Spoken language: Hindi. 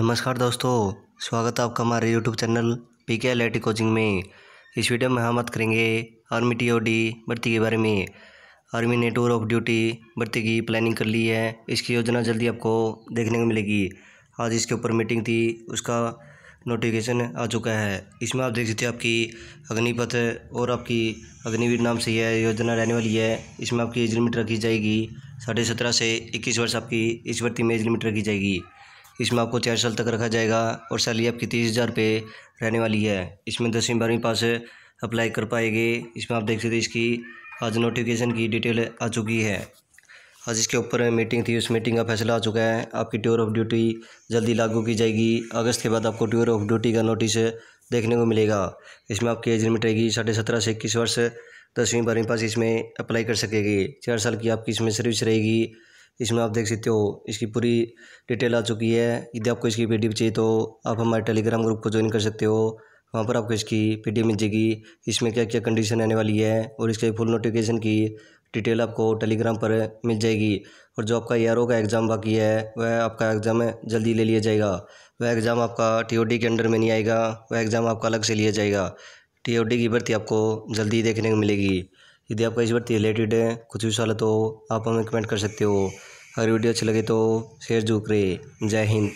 नमस्कार दोस्तों स्वागत है आपका हमारे YouTube channel P K coaching में इस वीडियो में हम बात करेंगे आर्मी टी ओ डी भर्ती के बारे में आर्मी ने टूर ऑफ ड्यूटी भर्ती की प्लानिंग कर ली है इसकी योजना जल्दी आपको देखने को मिलेगी आज इसके ऊपर मीटिंग थी उसका नोटिफिकेशन आ चुका है इसमें आप देख सकते हैं आपकी अग्निपथ और आपकी अग्निवीर नाम से यह योजना रहने वाली है इसमें आपकी एज लिमिट रखी जाएगी साढ़े सत्रह से इक्कीस वर्ष आपकी इस भर्ती में एज लिमिट रखी जाएगी इसमें आपको चार साल तक रखा जाएगा और सैलरी आपकी तीस हज़ार रुपये रहने वाली है इसमें दसवीं बारहवीं पास अप्लाई कर पाएंगे इसमें आप देख सकते हैं इसकी आज नोटिफिकेशन की डिटेल आ चुकी है आज इसके ऊपर मीटिंग थी उस मीटिंग का फैसला आ चुका है आपकी ट्यूर ऑफ ड्यूटी जल्दी लागू की जाएगी अगस्त के बाद आपको ट्यूर ऑफ ड्यूटी का नोटिस देखने को मिलेगा इसमें आपकी एज लिमिट रहेगी साढ़े सत्रह से इक्कीस वर्ष दसवीं बारहवीं पास इसमें अप्लाई कर सकेगी चार साल की आपकी इसमें सर्विस रहेगी इसमें आप देख सकते हो इसकी पूरी डिटेल आ चुकी है यदि आपको इसकी पी चाहिए तो आप हमारे टेलीग्राम ग्रुप को ज्वाइन कर सकते हो वहाँ पर आपको इसकी पी मिल जाएगी इसमें क्या क्या कंडीशन आने वाली है और इसके फुल नोटिफिकेशन की डिटेल आपको टेलीग्राम पर मिल जाएगी और जो आपका ए का एग्ज़ाम बाकी है वह आपका एग्ज़ाम जल्दी ले लिया जाएगा वह एग्ज़ाम आपका टी के अंडर में नहीं आएगा वह एग्ज़ाम आपका अलग से लिया जाएगा टी की भर्ती आपको जल्दी देखने को मिलेगी यदि आपका इस भर्ती रिलेटेड है कुछ भी सवाल है तो आप हमें कमेंट कर सकते हो अगर वीडियो अच्छी लगे तो शेयर जरूर करें जय हिंद